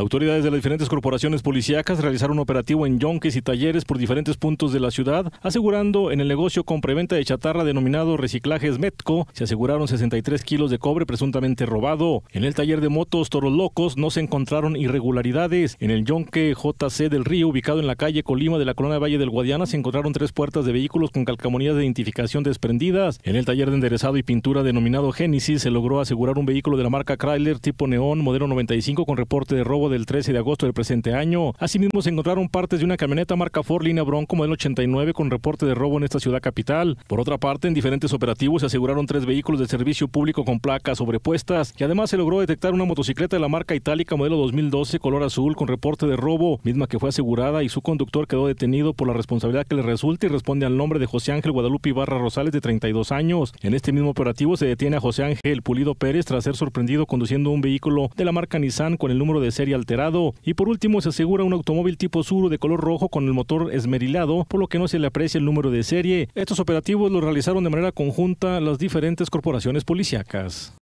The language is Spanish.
Autoridades de las diferentes corporaciones policíacas realizaron un operativo en yonques y talleres por diferentes puntos de la ciudad, asegurando en el negocio con preventa de chatarra denominado Reciclajes Metco, se aseguraron 63 kilos de cobre presuntamente robado. En el taller de motos Toros Locos no se encontraron irregularidades. En el yonque JC del Río, ubicado en la calle Colima de la colonia Valle del Guadiana, se encontraron tres puertas de vehículos con calcamonías de identificación desprendidas. En el taller de enderezado y pintura denominado Génesis, se logró asegurar un vehículo de la marca Chrysler tipo Neón modelo 95 con reporte de robo del 13 de agosto del presente año. Asimismo, se encontraron partes de una camioneta marca Ford Línea Bronco modelo 89 con reporte de robo en esta ciudad capital. Por otra parte, en diferentes operativos se aseguraron tres vehículos de servicio público con placas sobrepuestas y además se logró detectar una motocicleta de la marca itálica modelo 2012 color azul con reporte de robo, misma que fue asegurada y su conductor quedó detenido por la responsabilidad que le resulta y responde al nombre de José Ángel Guadalupe Ibarra Rosales de 32 años. En este mismo operativo se detiene a José Ángel Pulido Pérez tras ser sorprendido conduciendo un vehículo de la marca Nissan con el número de serie alterado. Y por último, se asegura un automóvil tipo suro de color rojo con el motor esmerilado, por lo que no se le aprecia el número de serie. Estos operativos los realizaron de manera conjunta las diferentes corporaciones policíacas.